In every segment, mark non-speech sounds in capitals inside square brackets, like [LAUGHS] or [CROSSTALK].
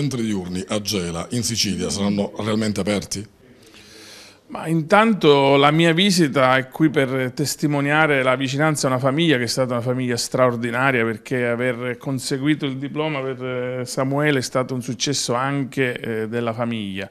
centri diurni a Gela, in Sicilia, saranno realmente aperti? Ma intanto la mia visita è qui per testimoniare la vicinanza a una famiglia che è stata una famiglia straordinaria perché aver conseguito il diploma per eh, Samuele è stato un successo anche eh, della famiglia.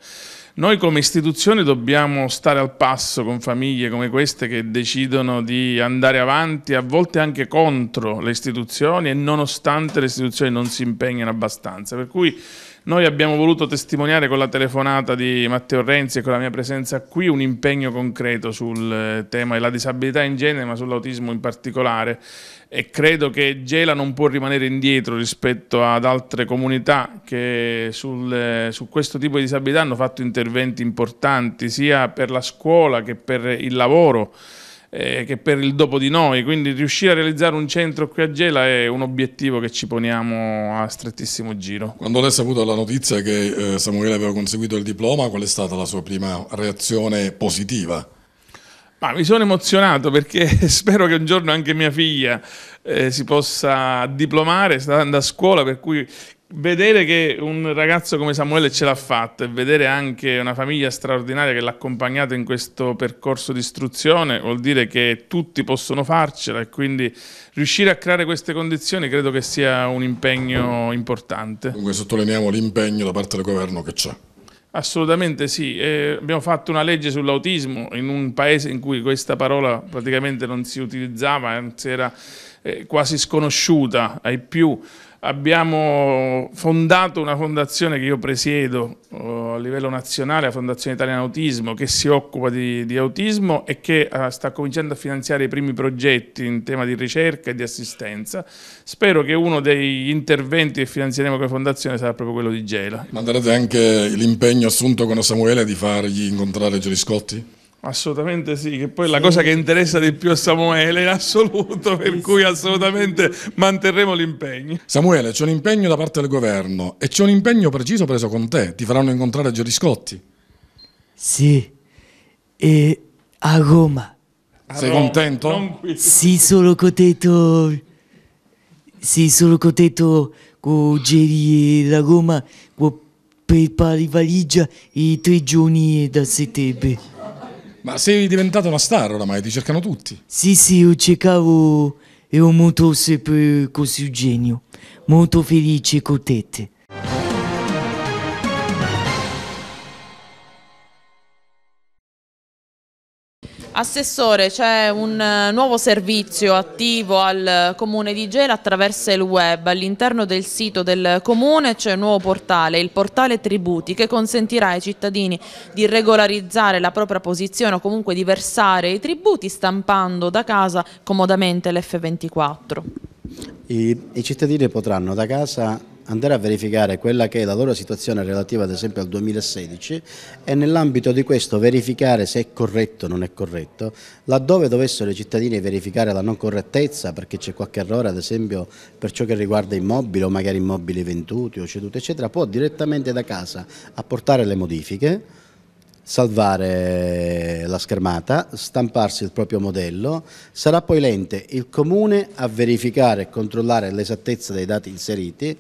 Noi come istituzione dobbiamo stare al passo con famiglie come queste che decidono di andare avanti, a volte anche contro le istituzioni e nonostante le istituzioni non si impegnino abbastanza. Per cui noi abbiamo voluto testimoniare con la telefonata di Matteo Renzi e con la mia presenza qui un impegno concreto sul eh, tema della disabilità in genere ma sull'autismo in particolare e credo che Gela non può rimanere indietro rispetto ad altre comunità che sul, eh, su questo tipo di disabilità hanno fatto interventi importanti sia per la scuola che per il lavoro eh, che per il dopo di noi, quindi riuscire a realizzare un centro qui a Gela è un obiettivo che ci poniamo a strettissimo giro. Quando lei ha saputo la notizia che eh, Samuele aveva conseguito il diploma, qual è stata la sua prima reazione positiva? Ma mi sono emozionato perché [LAUGHS] spero che un giorno anche mia figlia eh, si possa diplomare, sta andando a scuola, per cui vedere che un ragazzo come Samuele ce l'ha fatta e vedere anche una famiglia straordinaria che l'ha accompagnato in questo percorso di istruzione vuol dire che tutti possono farcela e quindi riuscire a creare queste condizioni credo che sia un impegno importante. Comunque sottolineiamo l'impegno da parte del governo che c'è. Assolutamente sì, eh, abbiamo fatto una legge sull'autismo in un paese in cui questa parola praticamente non si utilizzava, anzi era eh, quasi sconosciuta ai più. Abbiamo fondato una fondazione che io presiedo eh, a livello nazionale, la Fondazione Italiana Autismo, che si occupa di, di autismo e che eh, sta cominciando a finanziare i primi progetti in tema di ricerca e di assistenza. Spero che uno degli interventi che finanzieremo come fondazione sarà proprio quello di Gela. Manderete anche l'impegno assunto con Samuele di fargli incontrare Geriscotti? Assolutamente sì, che poi è la cosa che interessa di più a Samuele è assoluto, per sì, cui assolutamente manterremo l'impegno. Samuele, c'è un impegno da parte del governo e c'è un impegno preciso preso con te, ti faranno incontrare a Geriscotti. Sì, e a Roma. A Sei Roma, contento? Sì, sono contento. Sì, sono contento con Geri e la Roma, con prepari valigia i tre giorni da settembre. Ma sei diventato una star oramai, ti cercano tutti. Sì, sì, io cercavo e ho molto sempre così genio, molto felice con te. Assessore, c'è un eh, nuovo servizio attivo al eh, Comune di Gela attraverso il web. All'interno del sito del Comune c'è un nuovo portale, il portale Tributi, che consentirà ai cittadini di regolarizzare la propria posizione o comunque di versare i tributi stampando da casa comodamente l'F24. I, I cittadini potranno da casa andare a verificare quella che è la loro situazione relativa ad esempio al 2016 e nell'ambito di questo verificare se è corretto o non è corretto, laddove dovessero i cittadini verificare la non correttezza perché c'è qualche errore ad esempio per ciò che riguarda immobili o magari immobili venduti o ceduti eccetera, può direttamente da casa apportare le modifiche salvare la schermata, stamparsi il proprio modello, sarà poi l'ente, il comune a verificare e controllare l'esattezza dei dati inseriti,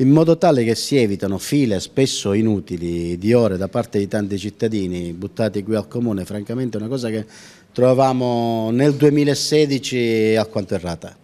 in modo tale che si evitano file spesso inutili di ore da parte di tanti cittadini buttati qui al comune, francamente è una cosa che trovavamo nel 2016 alquanto errata.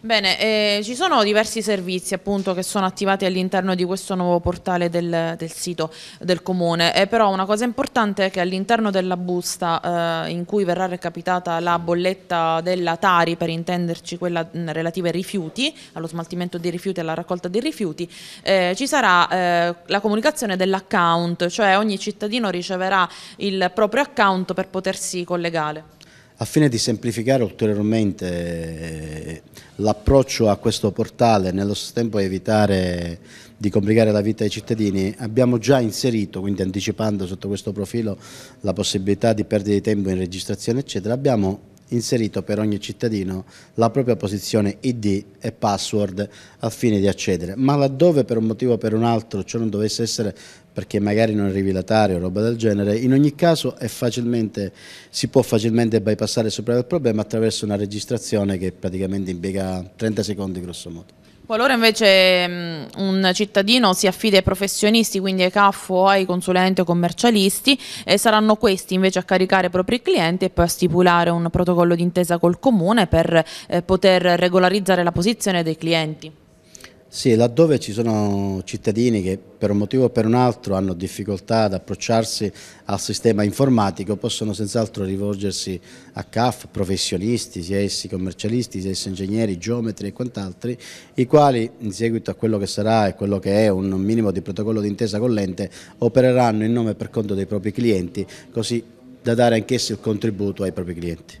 Bene, eh, ci sono diversi servizi appunto che sono attivati all'interno di questo nuovo portale del, del sito del comune, eh, però una cosa importante è che all'interno della busta eh, in cui verrà recapitata la bolletta della Tari, per intenderci quella mh, mm, relativa ai rifiuti, allo smaltimento dei rifiuti e alla raccolta dei rifiuti, eh, ci sarà eh, la comunicazione dell'account, cioè ogni cittadino riceverà il proprio account per potersi collegare a fine di semplificare ulteriormente eh, l'approccio a questo portale e nello stesso tempo evitare di complicare la vita ai cittadini, abbiamo già inserito, quindi anticipando sotto questo profilo la possibilità di perdita di tempo in registrazione eccetera, abbiamo inserito per ogni cittadino la propria posizione ID e password al fine di accedere, ma laddove per un motivo o per un altro ciò non dovesse essere perché magari non arrivi la TARI o roba del genere, in ogni caso facilmente, si può facilmente bypassare e il problema attraverso una registrazione che praticamente impiega 30 secondi grosso modo. Qualora invece um, un cittadino si affida ai professionisti, quindi ai CAF o ai consulenti o commercialisti, eh, saranno questi invece a caricare i propri clienti e poi a stipulare un protocollo d'intesa col comune per eh, poter regolarizzare la posizione dei clienti. Sì, laddove ci sono cittadini che per un motivo o per un altro hanno difficoltà ad approcciarsi al sistema informatico possono senz'altro rivolgersi a CAF, professionisti, sia essi commercialisti, sia essi ingegneri, geometri e quant'altri, i quali in seguito a quello che sarà e quello che è un minimo di protocollo d'intesa con l'ente opereranno in nome e per conto dei propri clienti così da dare anch'essi il contributo ai propri clienti.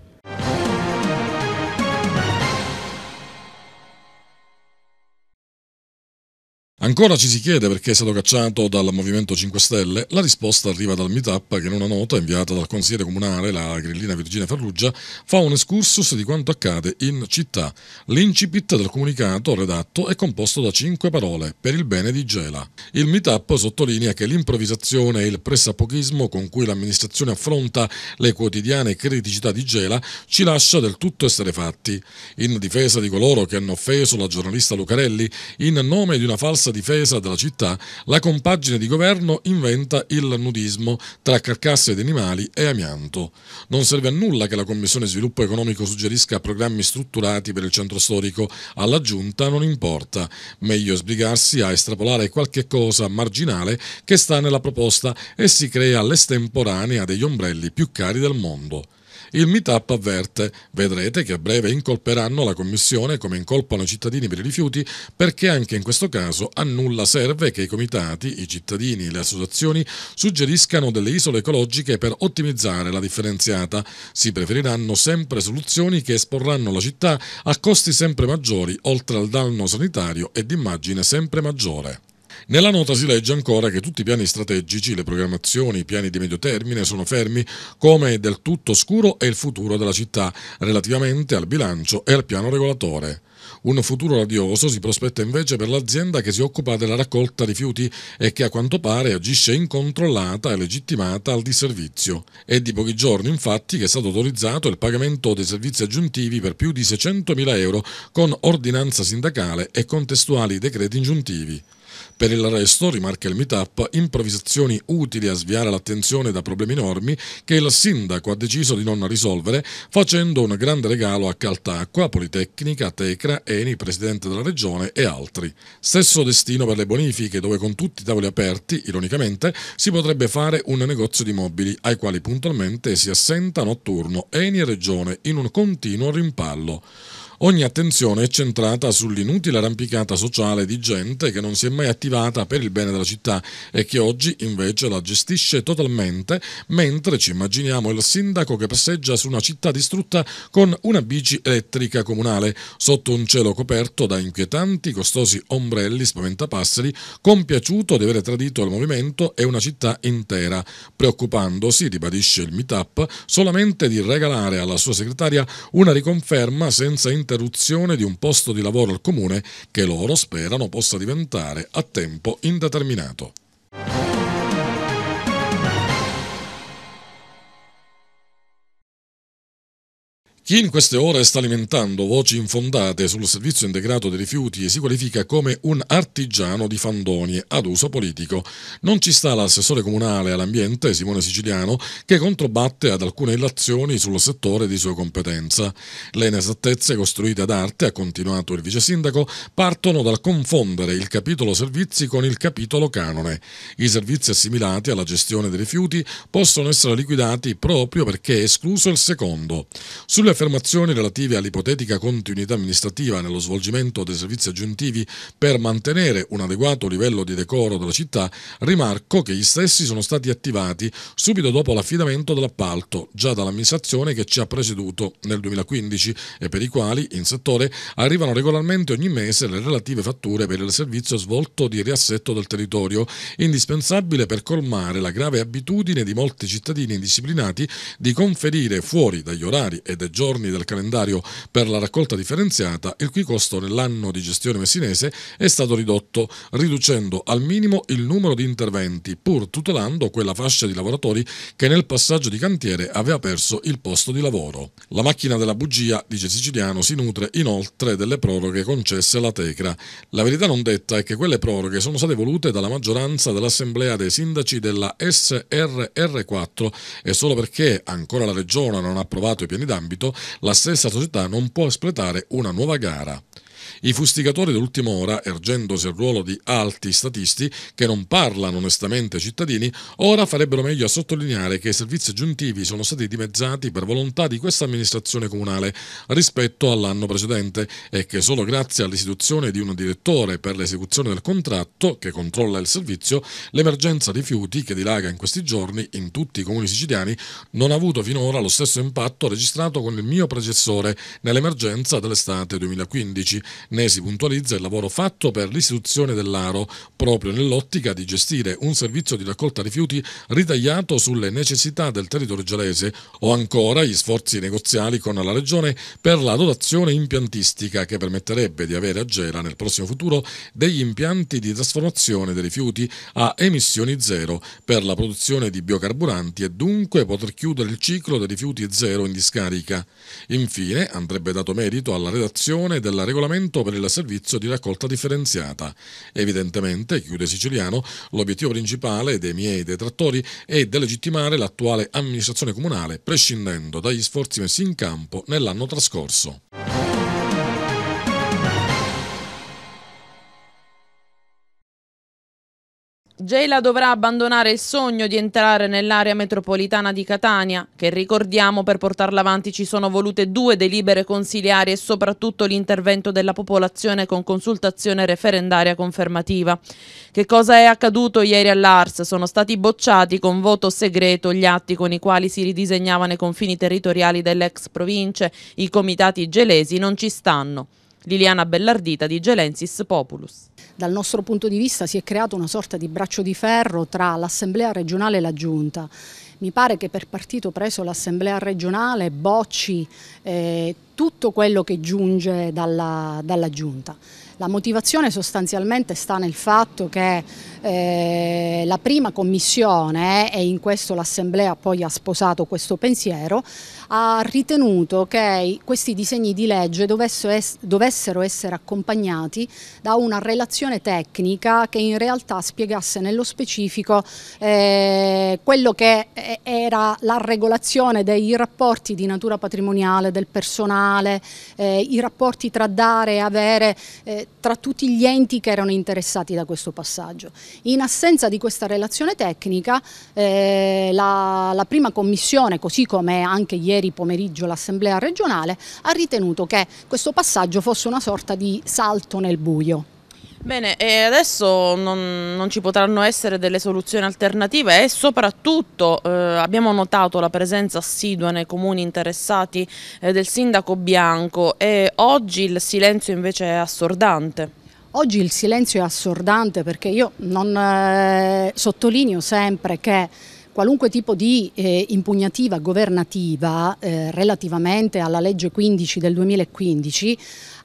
Ancora ci si chiede perché è stato cacciato dal Movimento 5 Stelle. La risposta arriva dal Meetup che in una nota inviata dal consigliere comunale, la grillina Virginia Ferrugia, fa un excursus di quanto accade in città. L'incipit del comunicato redatto è composto da cinque parole, per il bene di Gela. Il Meetup sottolinea che l'improvvisazione e il pressapochismo con cui l'amministrazione affronta le quotidiane criticità di Gela ci lascia del tutto essere fatti. In difesa di coloro che hanno offeso la giornalista Lucarelli, in nome di una falsa difesa della città, la compagine di governo inventa il nudismo tra carcasse di animali e amianto. Non serve a nulla che la Commissione Sviluppo Economico suggerisca programmi strutturati per il centro storico, alla giunta non importa, meglio sbrigarsi a estrapolare qualche cosa marginale che sta nella proposta e si crea l'estemporanea degli ombrelli più cari del mondo. Il meetup avverte, vedrete che a breve incolperanno la Commissione come incolpano i cittadini per i rifiuti, perché anche in questo caso a nulla serve che i comitati, i cittadini, e le associazioni suggeriscano delle isole ecologiche per ottimizzare la differenziata. Si preferiranno sempre soluzioni che esporranno la città a costi sempre maggiori, oltre al danno sanitario e d'immagine sempre maggiore. Nella nota si legge ancora che tutti i piani strategici, le programmazioni, i piani di medio termine sono fermi, come è del tutto scuro è il futuro della città relativamente al bilancio e al piano regolatore. Un futuro radioso si prospetta invece per l'azienda che si occupa della raccolta rifiuti e che a quanto pare agisce incontrollata e legittimata al disservizio. È di pochi giorni infatti che è stato autorizzato il pagamento dei servizi aggiuntivi per più di 600.000 euro con ordinanza sindacale e contestuali decreti ingiuntivi. Per il resto, rimarca il meetup, improvvisazioni utili a sviare l'attenzione da problemi enormi che il sindaco ha deciso di non risolvere facendo un grande regalo a Caltacqua, Politecnica, Tecra, Eni, Presidente della Regione e altri. Stesso destino per le bonifiche dove con tutti i tavoli aperti, ironicamente, si potrebbe fare un negozio di mobili ai quali puntualmente si assenta notturno Eni e Regione in un continuo rimpallo. Ogni attenzione è centrata sull'inutile arrampicata sociale di gente che non si è mai attivata per il bene della città e che oggi invece la gestisce totalmente, mentre ci immaginiamo il sindaco che passeggia su una città distrutta con una bici elettrica comunale, sotto un cielo coperto da inquietanti, costosi ombrelli spaventapasseri, compiaciuto di avere tradito il movimento e una città intera, preoccupandosi, ribadisce il meetup, solamente di regalare alla sua segretaria una riconferma senza interesse l'interruzione di un posto di lavoro al comune che loro sperano possa diventare a tempo indeterminato. Chi in queste ore sta alimentando voci infondate sul servizio integrato dei rifiuti si qualifica come un artigiano di fandonie ad uso politico. Non ci sta l'assessore comunale all'ambiente Simone Siciliano che controbatte ad alcune illazioni sul settore di sua competenza. Le inesattezze costruite ad arte, ha continuato il vice sindaco, partono dal confondere il capitolo servizi con il capitolo canone. I servizi assimilati alla gestione dei rifiuti possono essere liquidati proprio perché è escluso il secondo. Sulle affermazioni relative all'ipotetica continuità amministrativa nello svolgimento dei servizi aggiuntivi per mantenere un adeguato livello di decoro della città, rimarco che gli stessi sono stati attivati subito dopo l'affidamento dell'appalto, già dall'amministrazione che ci ha presieduto nel 2015 e per i quali in settore arrivano regolarmente ogni mese le relative fatture per il servizio svolto di riassetto del territorio, indispensabile per colmare la grave abitudine di molti cittadini indisciplinati di conferire fuori dagli orari e dai giorni giorni del calendario per la raccolta differenziata, il cui costo nell'anno di gestione messinese è stato ridotto, riducendo al minimo il numero di interventi, pur tutelando quella fascia di lavoratori che nel passaggio di cantiere aveva perso il posto di lavoro. La macchina della bugia, dice Siciliano, si nutre inoltre delle proroghe concesse alla Tecra. La verità non detta è che quelle proroghe sono state volute dalla maggioranza dell'Assemblea dei sindaci della SRR4 e solo perché ancora la Regione non ha approvato i piani d'ambito, la stessa società non può espletare una nuova gara. I fustigatori dell'ultima ora, ergendosi al ruolo di alti statisti che non parlano onestamente ai cittadini, ora farebbero meglio a sottolineare che i servizi aggiuntivi sono stati dimezzati per volontà di questa amministrazione comunale rispetto all'anno precedente e che solo grazie all'istituzione di un direttore per l'esecuzione del contratto che controlla il servizio, l'emergenza rifiuti che dilaga in questi giorni in tutti i comuni siciliani non ha avuto finora lo stesso impatto registrato con il mio predecessore nell'emergenza dell'estate 2015. Ne si puntualizza il lavoro fatto per l'istituzione dell'Aro, proprio nell'ottica di gestire un servizio di raccolta rifiuti ritagliato sulle necessità del territorio gelese o ancora gli sforzi negoziali con la Regione per la dotazione impiantistica che permetterebbe di avere a Gela nel prossimo futuro degli impianti di trasformazione dei rifiuti a emissioni zero per la produzione di biocarburanti e dunque poter chiudere il ciclo dei rifiuti zero in discarica. Infine andrebbe dato merito alla redazione del regolamento progetto per il servizio di raccolta differenziata. Evidentemente, chiude Siciliano, l'obiettivo principale dei miei detrattori è delegittimare l'attuale amministrazione comunale, prescindendo dagli sforzi messi in campo nell'anno trascorso. Gela dovrà abbandonare il sogno di entrare nell'area metropolitana di Catania, che ricordiamo per portarla avanti ci sono volute due delibere consiliari e soprattutto l'intervento della popolazione con consultazione referendaria confermativa. Che cosa è accaduto ieri all'Ars? Sono stati bocciati con voto segreto gli atti con i quali si ridisegnavano i confini territoriali delle ex province. I comitati gelesi non ci stanno. Liliana Bellardita di Gelensis Populus. Dal nostro punto di vista si è creato una sorta di braccio di ferro tra l'Assemblea regionale e la Giunta. Mi pare che per partito preso l'Assemblea regionale bocci eh, tutto quello che giunge dalla, dalla Giunta. La motivazione sostanzialmente sta nel fatto che eh, la prima commissione, e in questo l'Assemblea poi ha sposato questo pensiero, ha ritenuto che questi disegni di legge dovessero essere accompagnati da una relazione tecnica che in realtà spiegasse nello specifico eh, quello che eh, era la regolazione dei rapporti di natura patrimoniale, del personale, eh, i rapporti tra dare e avere tra tutti gli enti che erano interessati da questo passaggio. In assenza di questa relazione tecnica la prima commissione, così come anche ieri ieri pomeriggio l'Assemblea regionale, ha ritenuto che questo passaggio fosse una sorta di salto nel buio. Bene, e adesso non, non, ci potranno essere delle soluzioni alternative e soprattutto eh, abbiamo notato la presenza assidua nei comuni interessati eh, del sindaco Bianco e oggi il silenzio invece è assordante. Oggi il silenzio è assordante perché io non eh, sottolineo sempre che qualunque tipo di eh, impugnativa governativa eh, relativamente alla legge 15 del 2015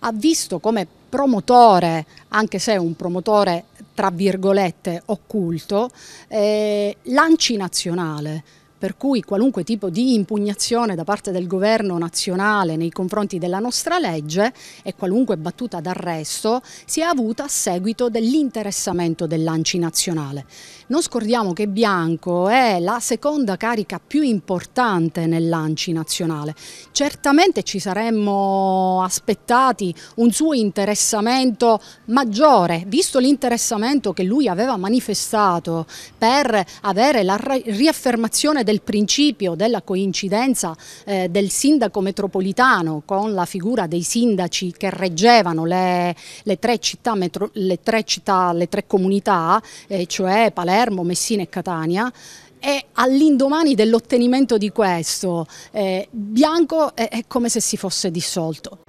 ha visto come promotore, anche se un promotore tra virgolette occulto, eh, l'ANCI nazionale per cui qualunque tipo di impugnazione da parte del governo nazionale nei confronti della nostra legge e qualunque battuta d'arresto si è avuta a seguito dell'interessamento dell'ANCI nazionale. Non scordiamo che Bianco è la seconda carica più importante nell'ANCI nazionale. Certamente ci saremmo aspettati un suo interessamento maggiore, visto l'interessamento che lui aveva manifestato per avere la riaffermazione del del principio della coincidenza eh, del sindaco metropolitano con la figura dei sindaci che reggevano le, le, tre, città metro, le tre, città le tre comunità, eh, cioè Palermo, Messina e Catania, e all'indomani dell'ottenimento di questo, eh, Bianco è, è come se si fosse dissolto.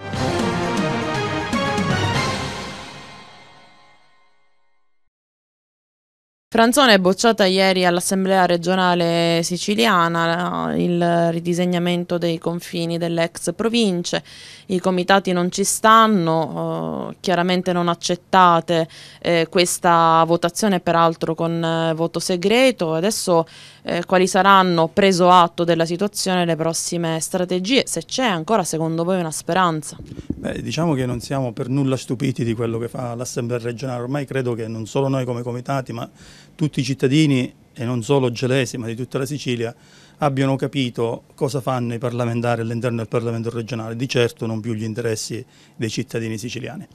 Franzone è bocciata ieri all'Assemblea regionale siciliana eh, il ridisegnamento dei confini delle ex province, i comitati non ci stanno, eh, chiaramente non accettate eh, questa votazione peraltro con eh, voto segreto, adesso eh, quali saranno preso atto della situazione le prossime strategie, se c'è ancora secondo voi una speranza? Beh, diciamo che non siamo per nulla stupiti di quello che fa l'Assemblea regionale, ormai credo che non solo noi come comitati ma tutti i cittadini, e non solo gelesi ma di tutta la Sicilia, abbiano capito cosa fanno i parlamentari all'interno del Parlamento regionale, di certo non più gli interessi dei cittadini siciliani.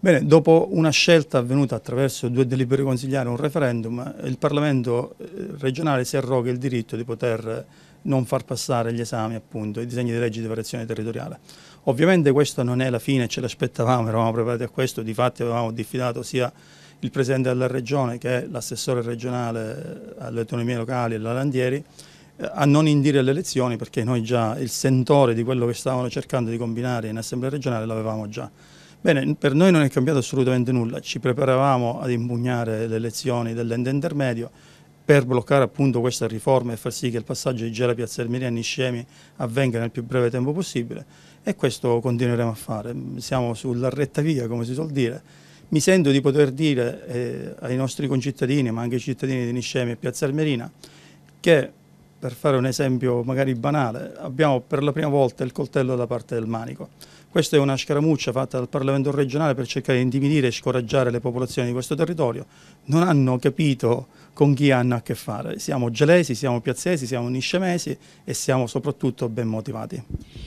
Bene, dopo una scelta avvenuta attraverso due delibere consigliari e un referendum, il Parlamento eh, regionale si arroga il diritto di poter eh, non far passare gli esami, appunto, i disegni di legge di variazione territoriale. Ovviamente questa non è la fine, ce l'aspettavamo, eravamo preparati a questo, di fatto avevamo diffidato sia il Presidente della Regione, che è l'assessore regionale alle autonomie locali e alla Landieri, eh, a non indire le elezioni perché noi già il sentore di quello che stavano cercando di combinare in Assemblea regionale l'avevamo già. Bene, per noi non è cambiato assolutamente nulla, ci preparavamo ad impugnare le elezioni dell'ente intermedio per bloccare appunto questa riforma e far sì che il passaggio di Gela Piazza Elmiria a Niscemi avvenga nel più breve tempo possibile e questo continueremo a fare, siamo sulla retta via come si suol dire mi sento di poter dire eh, ai nostri concittadini, ma anche ai cittadini di Niscemi e Piazza Almerina, che, per fare un esempio magari banale, abbiamo per la prima volta il coltello dalla parte del manico. Questa è una scaramuccia fatta dal Parlamento regionale per cercare di intimidire e scoraggiare le popolazioni di questo territorio. Non hanno capito con chi hanno a che fare. Siamo gelesi, siamo piazzesi, siamo niscemesi e siamo soprattutto ben motivati.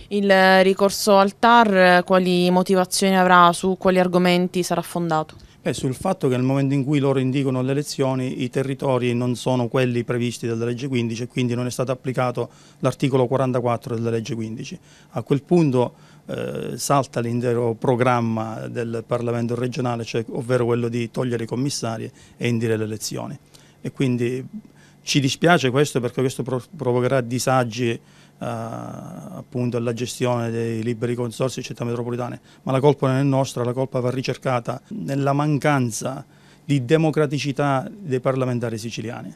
Il ricorso al TAR quali motivazioni avrà, su quali argomenti sarà fondato? Beh, sul fatto che nel momento in cui loro indicano le elezioni i territori non sono quelli previsti dalla legge 15 e quindi non è stato applicato l'articolo 44 della legge 15. A quel punto eh, salta l'intero programma del Parlamento regionale, cioè, ovvero quello di togliere i commissari e indire le elezioni. E quindi ci dispiace questo perché questo provocherà disagi Uh, appunto alla gestione dei liberi consorsi città metropolitane, ma la colpa non è nostra, la colpa va ricercata nella mancanza di democraticità dei parlamentari siciliani.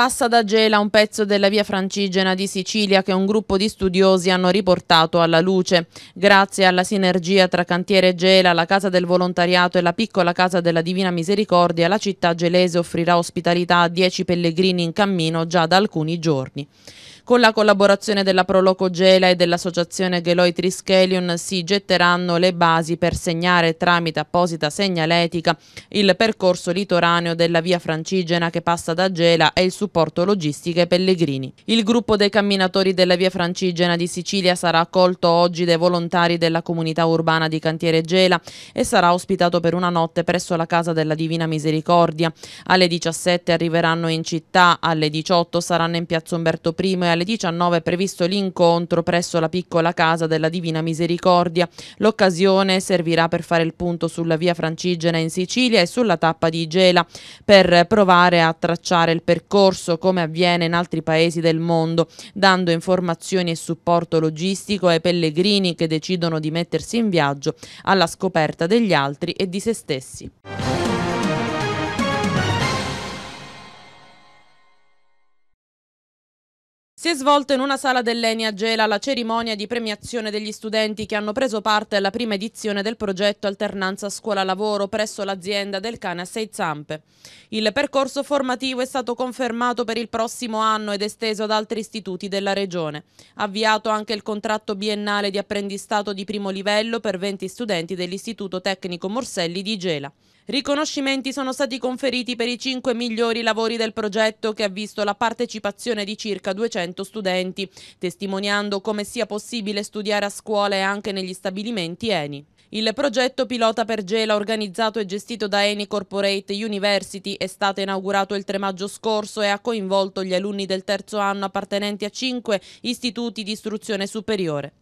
Passa da Gela un pezzo della via Francigena di Sicilia che un gruppo di studiosi hanno riportato alla luce. Grazie alla sinergia tra Cantiere Gela, la Casa del Volontariato e la piccola Casa della Divina Misericordia, la città gelese offrirà ospitalità a 10 pellegrini in cammino già da alcuni giorni. Con la collaborazione della Proloco Gela e dell'associazione Geloi Trischelion si getteranno le basi per segnare tramite apposita segnaletica il percorso litoraneo della via Francigena che passa da Gela e il supporto logistiche Pellegrini. Il gruppo dei camminatori della via Francigena di Sicilia sarà accolto oggi dai volontari della comunità urbana di Cantiere Gela e sarà ospitato per una notte presso la Casa della Divina Misericordia. Alle 17 arriveranno in città, alle 18 saranno in piazza Umberto I e alle alle 19 è previsto l'incontro presso la piccola casa della Divina Misericordia. L'occasione servirà per fare il punto sulla via Francigena in Sicilia e sulla tappa di Gela per provare a tracciare il percorso come avviene in altri paesi del mondo, dando informazioni e supporto logistico ai pellegrini che decidono di mettersi in viaggio alla scoperta degli altri e di se stessi. Si è svolta in una sala dell'Enia Gela la cerimonia di premiazione degli studenti che hanno preso parte alla prima edizione del progetto Alternanza Scuola-Lavoro presso l'azienda del cane a sei zampe. Il percorso formativo è stato confermato per il prossimo anno ed esteso ad altri istituti della regione. Avviato anche il contratto biennale di apprendistato di primo livello per 20 studenti dell'Istituto Tecnico Morselli di Gela. Riconoscimenti sono stati conferiti per i cinque migliori lavori del progetto che ha visto la partecipazione di circa 200 studenti, testimoniando come sia possibile studiare a scuola e anche negli stabilimenti ENI. Il progetto Pilota per Gela, organizzato e gestito da Eni Corporate University, è stato inaugurato il 3 maggio scorso e ha coinvolto gli alunni del terzo anno appartenenti a cinque istituti di istruzione superiore.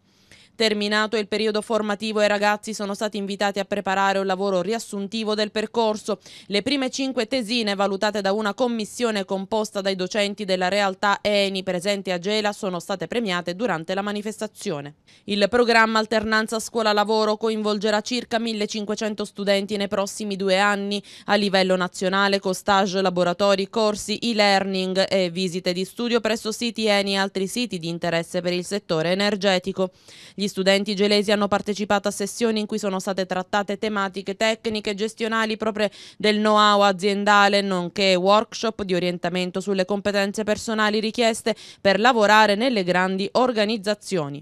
Terminato il periodo formativo i ragazzi sono stati invitati a preparare un lavoro riassuntivo del percorso. Le prime cinque tesine valutate da una commissione composta dai docenti della realtà ENI presenti a Gela sono state premiate durante la manifestazione. Il programma Alternanza Scuola-Lavoro coinvolgerà circa 1500 studenti nei prossimi due anni a livello nazionale con stage, laboratori, corsi, e-learning e visite di studio presso siti ENI e altri siti di interesse per il settore energetico. Gli gli studenti gelesi hanno partecipato a sessioni in cui sono state trattate tematiche tecniche e gestionali proprie del know-how aziendale, nonché workshop di orientamento sulle competenze personali richieste per lavorare nelle grandi organizzazioni.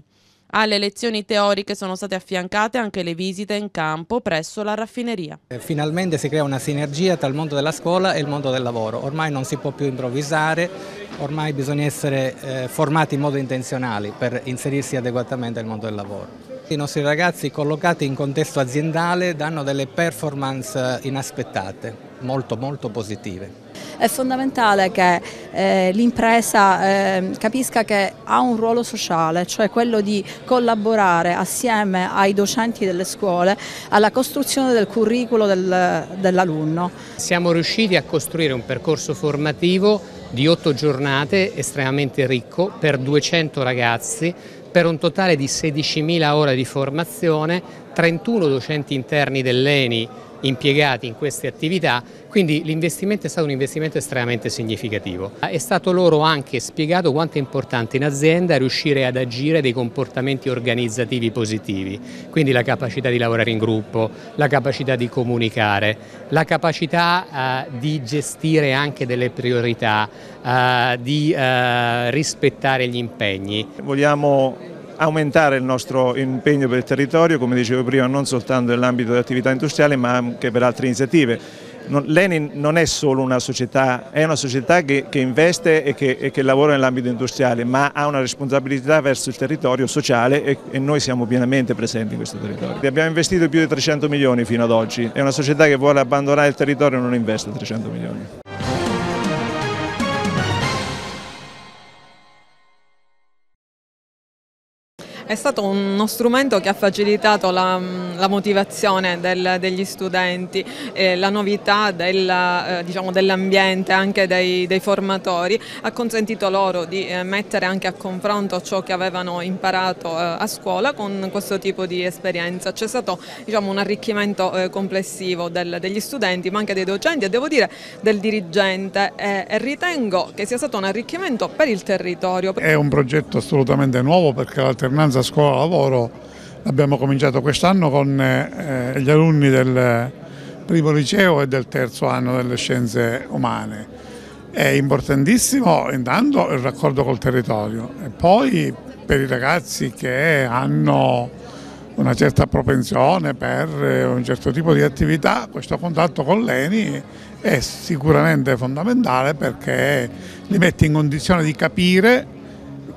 Alle lezioni teoriche sono state affiancate anche le visite in campo presso la raffineria. Eh, finalmente si crea una sinergia tra il mondo della scuola e il mondo del lavoro. Ormai non si può più improvvisare, ormai bisogna essere eh, formati in modo intenzionale per inserirsi adeguatamente nel mondo del lavoro. I nostri ragazzi collocati in contesto aziendale danno delle performance eh, inaspettate, molto molto positive. È fondamentale che eh, l'impresa eh, capisca che ha un ruolo sociale, cioè quello di collaborare assieme ai docenti delle scuole alla costruzione del curriculum del, dell'alunno. Siamo riusciti a costruire un percorso formativo di otto giornate estremamente ricco per 200 ragazzi per un totale di 16.000 ore di formazione, 31 docenti interni dell'ENI impiegati in queste attività, quindi l'investimento è stato un investimento estremamente significativo. Ah, è stato loro anche spiegato quanto è importante in azienda riuscire ad agire dei comportamenti organizzativi positivi, quindi la capacità di lavorare in gruppo, la capacità di comunicare, la capacità eh, di gestire anche delle priorità, eh, di eh, rispettare gli impegni. Vogliamo aumentare il nostro impegno per il territorio, come dicevo prima, non soltanto nell'ambito dell'attività industriale ma anche per altre iniziative. L'ENI non è solo una società, è una società che, che investe e che, e che lavora nell'ambito industriale, ma ha una responsabilità verso il territorio sociale e, e, noi siamo pienamente presenti in questo territorio. Abbiamo investito più di 300 milioni fino ad oggi, è una società che vuole abbandonare il territorio e non investe 300 milioni. è stato uno strumento che ha facilitato la, mm, la motivazione del, degli studenti, eh, la novità dell'ambiente, eh, diciamo dell anche dei, dei, formatori, ha consentito loro di eh, mettere anche a confronto ciò che avevano imparato eh, a scuola con questo tipo di esperienza. C'è stato diciamo, un arricchimento eh, complessivo del, degli studenti ma anche dei docenti e devo dire del dirigente e ritengo che sia stato un arricchimento per il territorio. È un progetto assolutamente nuovo perché l'alternanza alternanza scuola-lavoro, abbiamo cominciato quest'anno con eh, gli alunni del primo liceo e del terzo anno delle scienze umane. È importantissimo intanto il raccordo col territorio e poi per i ragazzi che hanno una certa propensione per eh, un certo tipo di attività, questo contatto con l'ENI è sicuramente fondamentale perché li mette in condizione di capire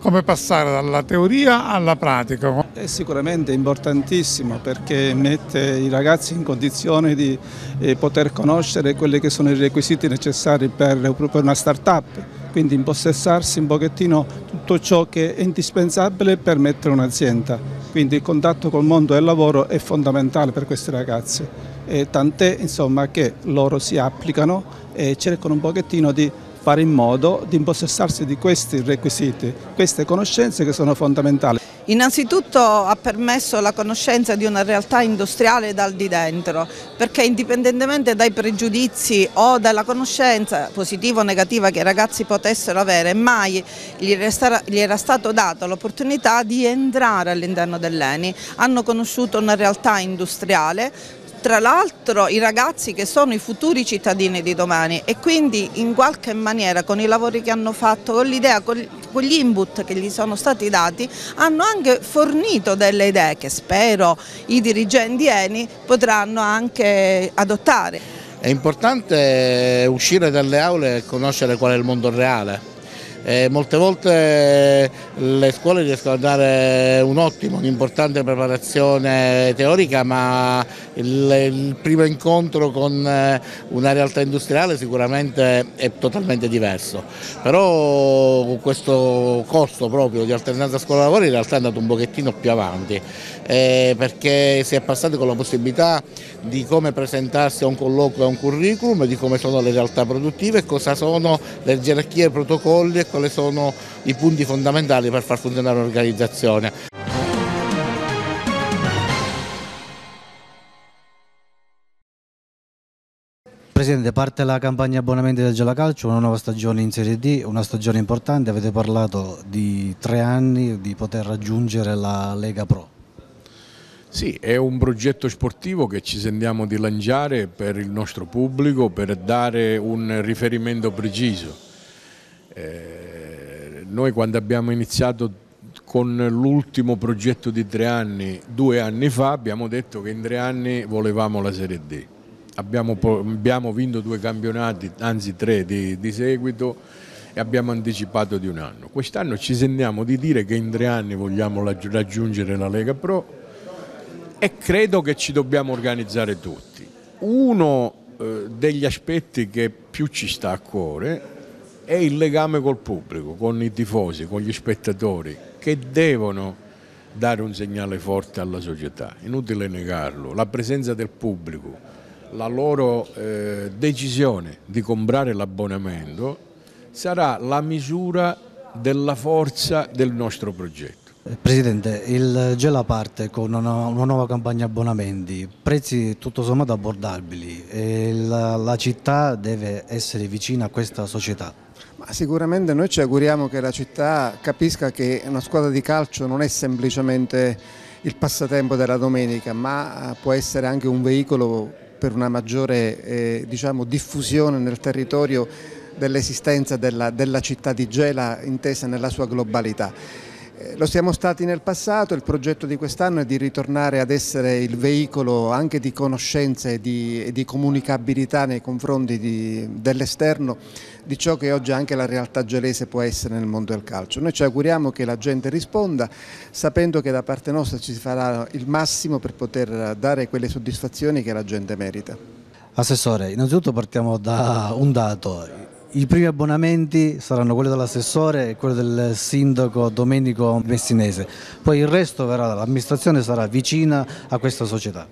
come passare dalla teoria alla pratica. È sicuramente importantissimo perché mette i ragazzi in condizione di eh, poter conoscere quelli che sono i requisiti necessari per una start-up, quindi impossessarsi un pochettino tutto ciò che è indispensabile per mettere un'azienda. Quindi il contatto col mondo del lavoro è fondamentale per questi ragazzi, tant'è che loro si applicano e cercano un pochettino di fare in modo di impossessarsi di questi requisiti, queste conoscenze che sono fondamentali. Innanzitutto ha permesso la conoscenza di una realtà industriale dal di dentro, perché indipendentemente dai pregiudizi o dalla conoscenza positiva o negativa che i ragazzi potessero avere, mai gli era, stata data l'opportunità di entrare all'interno dell'ENI. Hanno conosciuto una realtà industriale tra l'altro i ragazzi che sono i futuri cittadini di domani e quindi in qualche maniera con i lavori che hanno fatto, con l'idea, con, gli input che gli sono stati dati, hanno anche fornito delle idee che spero i dirigenti ENI potranno anche adottare. È importante uscire dalle aule e conoscere qual è il mondo reale eh, molte volte eh, le scuole riescono a dare un'ottima, un'importante preparazione teorica, ma il, il primo incontro con eh, una realtà industriale sicuramente è totalmente diverso. Però questo corso proprio di alternanza scuola-lavoro in realtà è andato un pochettino più avanti, eh, perché si è passati con la possibilità di come presentarsi a un colloquio, a un curriculum, di come sono le realtà produttive, cosa sono le gerarchie e i protocolli quali sono i punti fondamentali per far funzionare l'organizzazione. Presidente, parte la campagna abbonamenti del Calcio, una nuova stagione in Serie D, una stagione importante, avete parlato di tre anni, di poter raggiungere la Lega Pro. Sì, è un progetto sportivo che ci sentiamo di lanciare per il nostro pubblico, per dare un riferimento preciso eh, noi quando abbiamo iniziato con l'ultimo progetto di tre anni, due anni fa, abbiamo detto che in tre anni volevamo la Serie D. Abbiamo, abbiamo vinto due campionati, anzi tre di, di seguito e abbiamo anticipato di un anno. Quest'anno ci sentiamo di dire che in tre anni vogliamo raggiungere la Lega Pro e credo che ci dobbiamo organizzare tutti. Uno eh, degli aspetti che più ci sta a cuore è il legame col pubblico, con i tifosi, con gli spettatori che devono dare un segnale forte alla società, inutile negarlo, la presenza del pubblico, la loro eh, decisione di comprare l'abbonamento sarà la misura della forza del nostro progetto. Eh, Presidente, il Gela parte con una, una, nuova campagna abbonamenti, prezzi tutto sommato abbordabili, la, la città deve essere vicina a questa società. Ma sicuramente noi ci auguriamo che la città capisca che una squadra di calcio non è semplicemente il passatempo della domenica, ma eh, può essere anche un veicolo per una maggiore eh, diciamo, diffusione nel territorio dell'esistenza della, della città di Gela intesa nella sua globalità. Eh, lo siamo stati nel passato, il progetto di quest'anno è di ritornare ad essere il veicolo anche di conoscenza e di, e di comunicabilità nei confronti dell'esterno di ciò che oggi anche la realtà gelese può essere nel mondo del calcio. Noi ci auguriamo che la gente risponda sapendo che da parte nostra ci si farà il massimo per poter dare quelle soddisfazioni che la gente merita. Assessore, innanzitutto partiamo da un dato, i primi abbonamenti saranno quelli dell'assessore e quello del sindaco Domenico Messinese, poi il resto verrà dall'amministrazione, sarà vicina a questa società.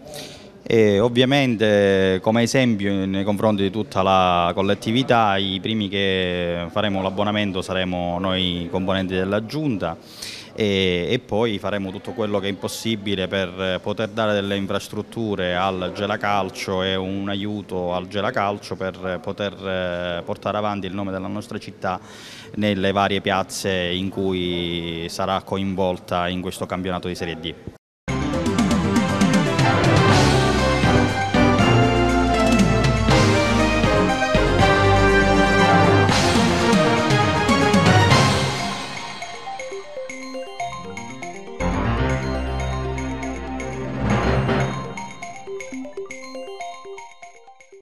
E ovviamente come esempio nei confronti di tutta la collettività i primi che faremo l'abbonamento saremo noi componenti della giunta e, e, poi faremo tutto quello che è impossibile per poter dare delle infrastrutture al Gelacalcio e un aiuto al Gelacalcio per poter eh, portare avanti il nome della nostra città nelle varie piazze in cui sarà coinvolta in questo campionato di Serie D.